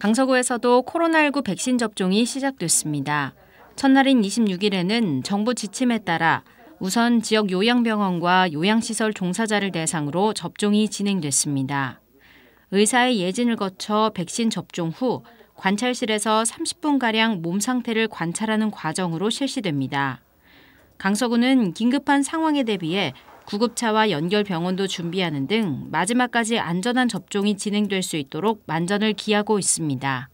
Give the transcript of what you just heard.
강서구에서도 코로나19 백신 접종이 시작됐습니다. 첫날인 26일에는 정부 지침에 따라 우선 지역 요양병원과 요양시설 종사자를 대상으로 접종이 진행됐습니다. 의사의 예진을 거쳐 백신 접종 후 관찰실에서 30분가량 몸 상태를 관찰하는 과정으로 실시됩니다. 강서구는 긴급한 상황에 대비해 구급차와 연결 병원도 준비하는 등 마지막까지 안전한 접종이 진행될 수 있도록 만전을 기하고 있습니다.